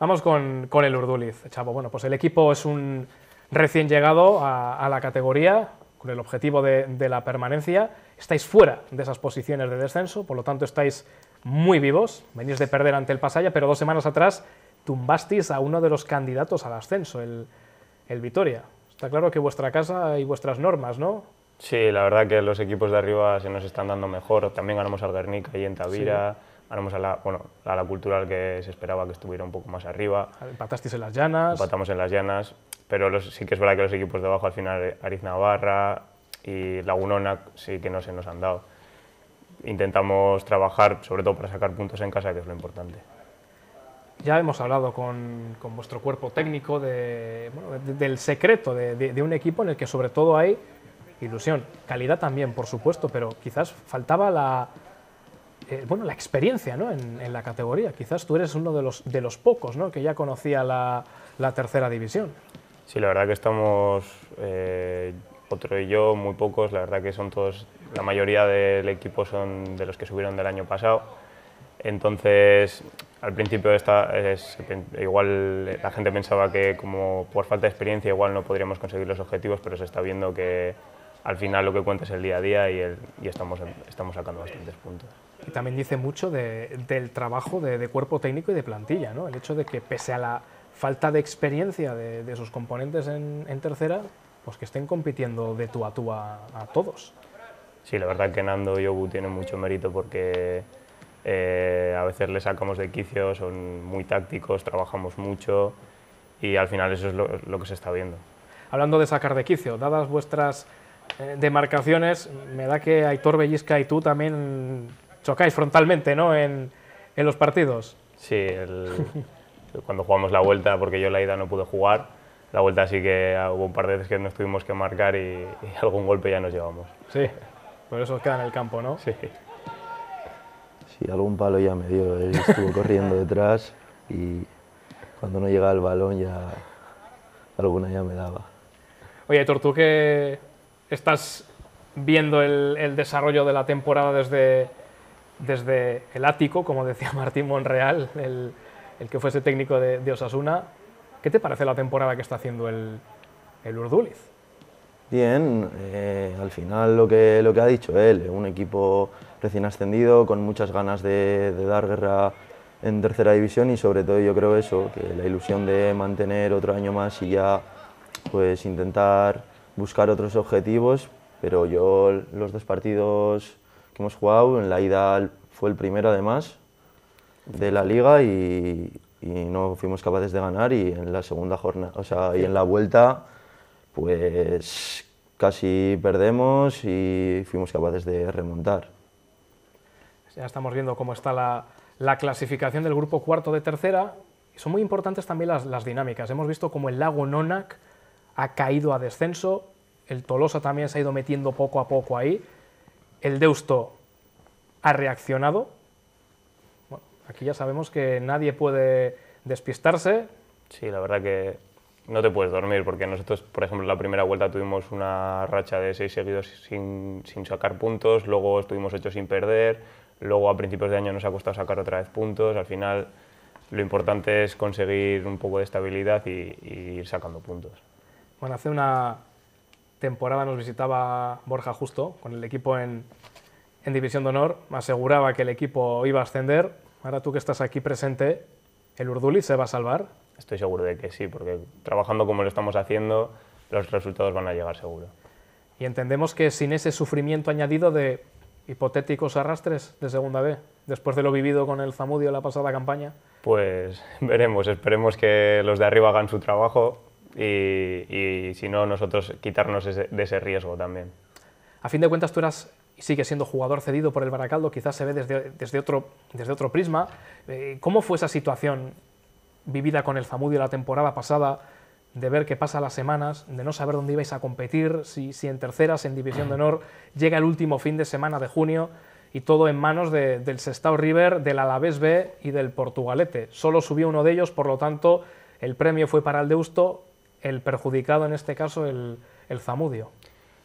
Vamos con, el Urduliz, Chavo. Bueno, pues el equipo es un recién llegado a, la categoría, con el objetivo de, la permanencia. Estáis fuera de esas posiciones de descenso, por lo tanto estáis muy vivos. Venís de perder ante el Pasaya, pero dos semanas atrás tumbasteis a uno de los candidatos al ascenso, el, el Vitoria. Está claro que vuestra casa y vuestras normas, ¿no? Sí, la verdad que los equipos de arriba se nos están dando mejor. También ganamos al Guernica y en Tavira a la, bueno, a la cultural que se esperaba que estuviera un poco más arriba. Empatasteis en las llanas. Empatamos en las llanas, pero los, sí que es verdad que los equipos de abajo al final, Ariz Navarra y Lagunona, sí que no se nos han dado. Intentamos trabajar, sobre todo para sacar puntos en casa, que es lo importante. Ya hemos hablado con, con vuestro cuerpo técnico de, del secreto de, de un equipo en el que sobre todo hay ilusión, calidad también, por supuesto, pero quizás faltaba la, eh, bueno, la experiencia ¿no? en, la categoría. Quizás tú eres uno de los, pocos ¿no? que ya conocía la, tercera división. Sí, la verdad que estamos, eh, otro y yo, muy pocos. La verdad que son todos, la mayoría del equipo son de los que subieron del año pasado. Entonces, al principio esta, es, eh, igual la gente pensaba que como por falta de experiencia igual no podríamos conseguir los objetivos, pero se está viendo que al final lo que cuenta es el día a día y, estamos sacando bastantes puntos y también dice mucho del trabajo de, cuerpo técnico y de plantilla, ¿no? El hecho de que pese a la falta de experiencia de, sus componentes en, tercera, pues que estén compitiendo de tú a tú a, todos. Sí, la verdad que Nando y Obu tienen mucho mérito porque eh, a veces le sacamos de quicio, son muy tácticos, trabajamos mucho y al final eso es lo, que se está viendo. Hablando de sacar de quicio, dadas vuestras eh, demarcaciones, me da que Aitor Bellisca y tú también chocáis frontalmente, ¿no? En, los partidos. Sí, cuando jugamos la vuelta, porque yo la ida no pude jugar, la vuelta sí que hubo un par de veces que nos tuvimos que marcar y, algún golpe ya nos llevamos. Sí, por eso queda en el campo, ¿no? Sí. Sí, algún palo ya me dio, estuvo corriendo detrás y cuando no llegaba el balón ya alguna ya me daba. Oye, ¿tú qué estás viendo el, el desarrollo de la temporada desde, desde el ático, como decía Martín Monreal, el, que fuese técnico de, Osasuna, ¿qué te parece la temporada que está haciendo el, el Urduliz? Bien, eh, al final lo que, lo que ha dicho él, eh, un equipo recién ascendido, con muchas ganas de, dar guerra en tercera división y sobre todo yo creo eso, que la ilusión de mantener otro año más y ya pues intentar buscar otros objetivos, pero yo los dos partidos que hemos jugado. En la ida fue el primero, además, de la liga y, y no fuimos capaces de ganar. Y en la segunda jornada, o sea, y en la vuelta, pues casi perdemos y fuimos capaces de remontar. Pues ya estamos viendo cómo está la, la clasificación del grupo cuarto de tercera. y Son muy importantes también las, las dinámicas. Hemos visto cómo el lago Nonac ha caído a descenso, el Tolosa también se ha ido metiendo poco a poco ahí. El Deusto ha reaccionado. Bueno, aquí ya sabemos que nadie puede despistarse. Sí, la verdad que no te puedes dormir, porque nosotros, por ejemplo, en la primera vuelta tuvimos una racha de seis seguidos sin, sacar puntos, luego estuvimos hechos sin perder, luego a principios de año nos ha costado sacar otra vez puntos, al final lo importante es conseguir un poco de estabilidad y, ir sacando puntos. Bueno, hace una, temporada nos visitaba Borja Justo con el equipo en, División de Honor, aseguraba que el equipo iba a ascender. Ahora tú que estás aquí presente, ¿el Urduli se va a salvar? Estoy seguro de que sí, porque trabajando como lo estamos haciendo, los resultados van a llegar seguro. Y entendemos que sin ese sufrimiento añadido de hipotéticos arrastres de Segunda B, después de lo vivido con el Zamudio la pasada campaña. Pues veremos, esperemos que los de arriba hagan su trabajo, y, si no, nosotros quitarnos ese, de ese riesgo también. A fin de cuentas, tú eras sigue siendo jugador cedido por el Baracaldo, quizás se ve desde, desde, otro, desde otro prisma. Eh, ¿Cómo fue esa situación vivida con el Zamudio la temporada pasada, de ver qué pasa las semanas, de no saber dónde ibais a competir, si, si en terceras, en División de Honor, llega el último fin de semana de junio y todo en manos del Sestao River, del Alavés B y del Portugalete? Solo subió uno de ellos, por lo tanto, el premio fue para el Deusto, el perjudicado en este caso el, Zamudio.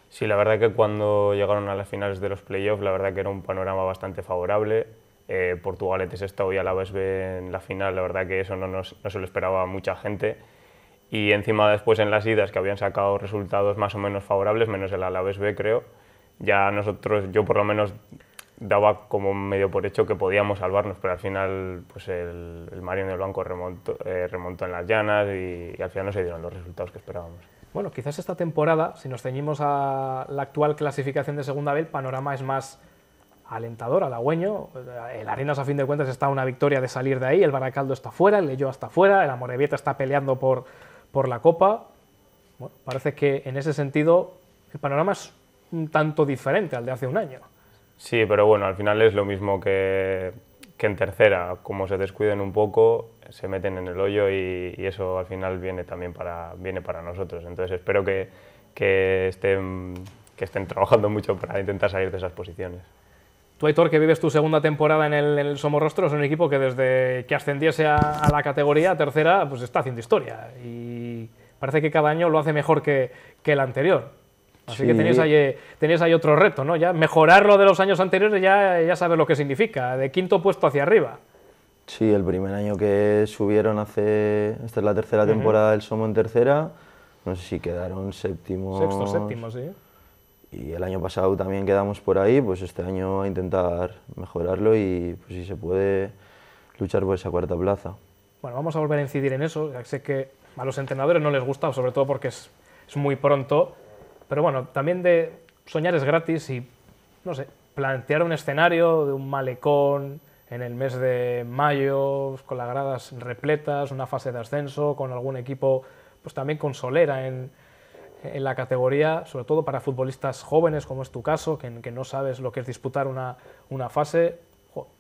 Sí, la verdad que cuando llegaron a las finales de los playoffs, la verdad que era un panorama bastante favorable. Eh, Portugaletes está hoy a la vez en la final, la verdad que eso no, no se lo esperaba mucha gente. Y encima después en las idas que habían sacado resultados más o menos favorables, menos el Alavés B creo, ya nosotros, yo por lo menos daba como medio por hecho que podíamos salvarnos, pero al final pues el, el Mario en banco remontó, eh, remontó en las llanas y, al final no se dieron los resultados que esperábamos. Bueno, quizás esta temporada, si nos ceñimos a la actual clasificación de segunda B, el panorama es más alentador, halagüeño. El Arenas, a fin de cuentas, está una victoria de salir de ahí, el Baracaldo está fuera, el Leyó está fuera, el Amorebieta está peleando por, por la Copa. parece que en ese sentido el panorama es un tanto diferente al de hace un año. Sí, pero bueno, al final es lo mismo que, en tercera. Como se descuiden un poco, se meten en el hoyo y, eso al final viene también para, viene para nosotros. Entonces espero que, estén, que estén trabajando mucho para intentar salir de esas posiciones. Tú, Aitor, que vives tu segunda temporada en el, Somorrostro, es es un equipo que desde que ascendiese a, la categoría tercera, pues está haciendo historia. Y parece que cada año lo hace mejor que el anterior. Así que tenéis ahí, tenéis ahí otro reto, ¿no? Ya mejorar lo de los años anteriores ya, ya sabes lo que significa, de quinto puesto hacia arriba. Sí, el primer año que subieron hace, esta es la tercera temporada del Somo en tercera, no sé si quedaron séptimo. Sexto, séptimo, sí. Y el año pasado también quedamos por ahí, pues este año a intentar mejorarlo y pues si se puede luchar por esa cuarta plaza. Bueno, vamos a volver a incidir en eso, sé que a los entrenadores no les gusta, sobre todo porque es, es muy pronto pero bueno, también de soñar es gratis y, no sé, plantear un escenario de un malecón en el mes de mayo, con las gradas repletas, una fase de ascenso, con algún equipo pues también con solera en, en la categoría, sobre todo para futbolistas jóvenes, como es tu caso, que, no sabes lo que es disputar una, una fase,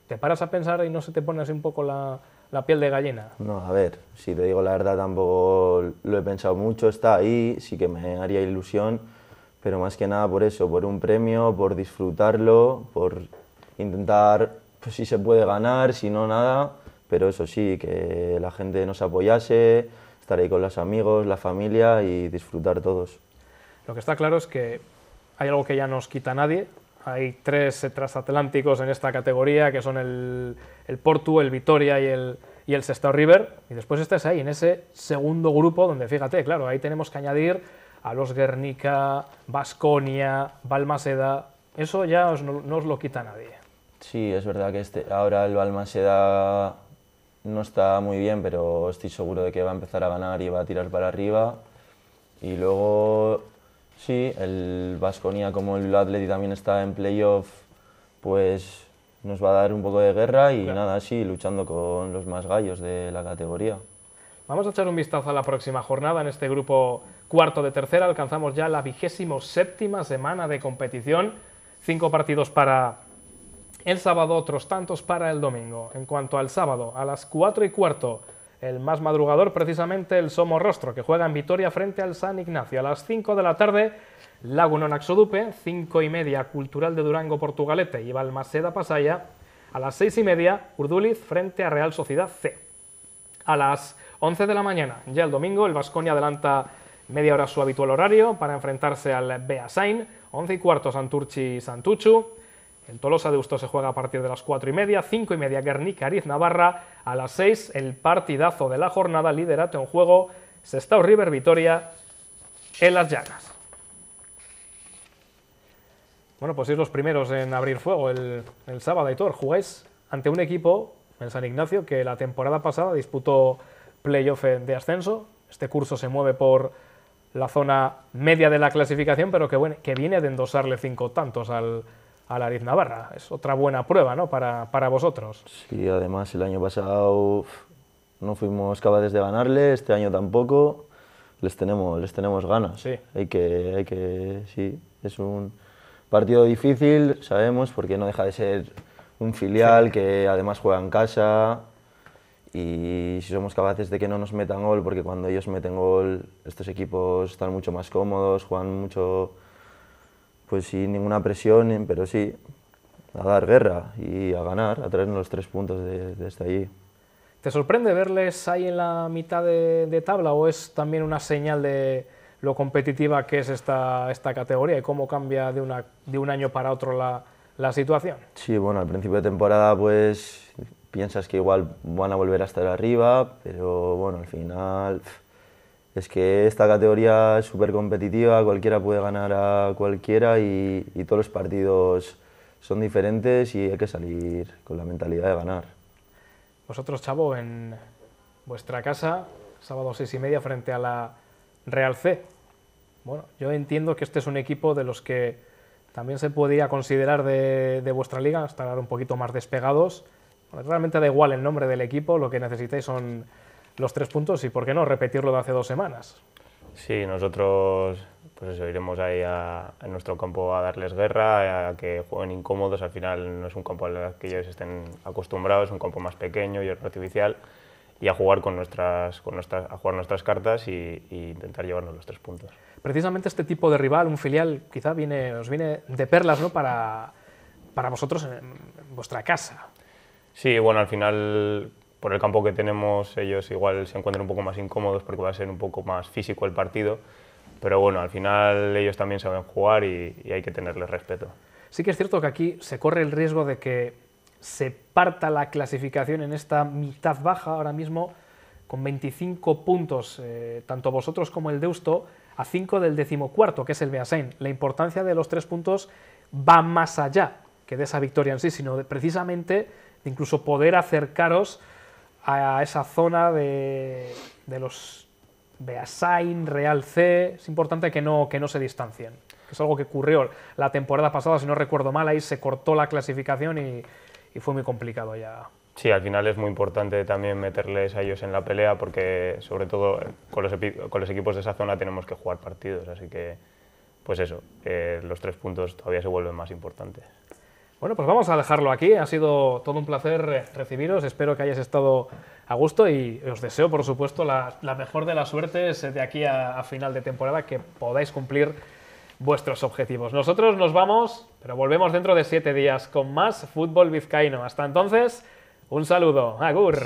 te paras a pensar y no se te pone así un poco la, la, piel de gallina. No, a ver, si te digo la verdad, tampoco lo he pensado mucho, está ahí, sí que me haría ilusión pero más que nada por eso, por un premio, por disfrutarlo, por intentar, pues, si se puede ganar, si no nada, pero eso sí, que la gente nos apoyase, estar ahí con los amigos, la familia y disfrutar todos. Lo que está claro es que hay algo que ya nos quita nadie. Hay tres transatlánticos en esta categoría, que son el, el Portu, el Vitoria y el, y el River. Y después estás ahí, en ese segundo grupo, donde fíjate, claro, ahí tenemos que añadir a los Guernica, Vasconia, Balmaseda, eso ya no, os lo quita nadie. Sí, es verdad que este, ahora el Balmaseda no está muy bien, pero estoy seguro de que va a empezar a ganar y va a tirar para arriba. Y luego, sí, el Vasconia como el Atleti también está en playoff, pues nos va a dar un poco de guerra y nada, sí, luchando con los más gallos de la categoría. Vamos a echar un vistazo a la próxima jornada en este grupo Cuarto de tercera, alcanzamos ya la vigésimo séptima semana de competición. Cinco partidos para el sábado, otros tantos para el domingo. En cuanto al sábado, a las cuatro y cuarto, el más madrugador precisamente el rostro que juega en Vitoria frente al San Ignacio. A las cinco de la tarde, Lagunón Axodupe, cinco y media, Cultural de Durango Portugalete y Balmaceda Pasaya. A las seis y media, Urduliz frente a Real Sociedad C. A las once de la mañana, ya el domingo, el Vasconia adelanta media hora su habitual horario para enfrentarse al Beasain, 11 y cuarto Santurchi Santuchu, el Tolosa de Usto se juega a partir de las 4 y media, 5 y media Guernica Ariz Navarra, a las 6 el partidazo de la jornada, liderato en juego, Sestao River Vitoria en Las Llagas. Bueno, pues sois los primeros en abrir fuego el, el sábado, Aitor. Jugáis ante un equipo, en San Ignacio, que la temporada pasada disputó playoff de ascenso. Este curso se mueve por la zona media de la clasificación, pero que, bueno, que viene de endosarle cinco tantos al, al Ariz Navarra. Es otra buena prueba ¿no? para, para vosotros. Sí, además el año pasado no fuimos capaces de ganarle, este año tampoco. Les tenemos, les tenemos ganas. Sí. Hay que, hay que, sí, es un partido difícil, sabemos, porque no deja de ser un filial que además juega en casa, y si somos capaces de que no nos metan gol, porque cuando ellos meten gol estos equipos están mucho más cómodos, juegan mucho pues sin ninguna presión, pero sí, a dar guerra y a ganar, a traernos los tres puntos de, desde este allí. ¿Te sorprende verles ahí en la mitad de, de, tabla o es también una señal de lo competitiva que es esta, esta categoría y cómo cambia de, una, de un año para otro la, la situación? Sí, bueno, al principio de temporada pues piensas que igual van a volver a estar arriba, pero bueno, al final es que esta categoría es súper competitiva, cualquiera puede ganar a cualquiera y, y todos los partidos son diferentes y hay que salir con la mentalidad de ganar. Vosotros, Chavo, en vuestra casa, sábado seis y media frente a la Real C. Bueno, yo entiendo que este es un equipo de los que también se podría considerar de, de vuestra liga, estar un poquito más despegados Realmente da igual el nombre del equipo, lo que necesitáis son los tres puntos y, ¿por qué no?, repetirlo de hace dos semanas. Sí, nosotros pues eso, iremos ahí a, nuestro campo a darles guerra, a que jueguen incómodos, al final no es un campo al que ellos estén acostumbrados, es un campo más pequeño y artificial, y a jugar, con nuestras, con nuestras, a jugar nuestras cartas e intentar llevarnos los tres puntos. Precisamente este tipo de rival, un filial, quizá viene, os viene de perlas ¿no? para, para vosotros en vuestra casa. Sí, bueno, al final por el campo que tenemos ellos igual se encuentran un poco más incómodos porque va a ser un poco más físico el partido, pero bueno, al final ellos también saben jugar y, hay que tenerles respeto. Sí que es cierto que aquí se corre el riesgo de que se parta la clasificación en esta mitad baja ahora mismo con 25 puntos, eh, tanto vosotros como el Deusto, a 5 del decimocuarto, que es el Beasain. La importancia de los tres puntos va más allá que de esa victoria en sí, sino precisamente incluso poder acercaros a esa zona de, de los Beasain, Real C, es importante que no, que no se distancien. Es algo que ocurrió la temporada pasada, si no recuerdo mal, ahí se cortó la clasificación y, fue muy complicado ya. Sí, al final es muy importante también meterles a ellos en la pelea porque sobre todo con los, equipos de esa zona tenemos que jugar partidos, así que pues eso, eh, los tres puntos todavía se vuelven más importantes. Bueno, pues vamos a dejarlo aquí. Ha sido todo un placer eh, recibiros. Espero que hayáis estado a gusto y os deseo, por supuesto, la, mejor de las suertes eh, de aquí a, a final de temporada, que podáis cumplir vuestros objetivos. Nosotros nos vamos, pero volvemos dentro de siete días con más fútbol vizcaíno. Hasta entonces, un saludo. Agur.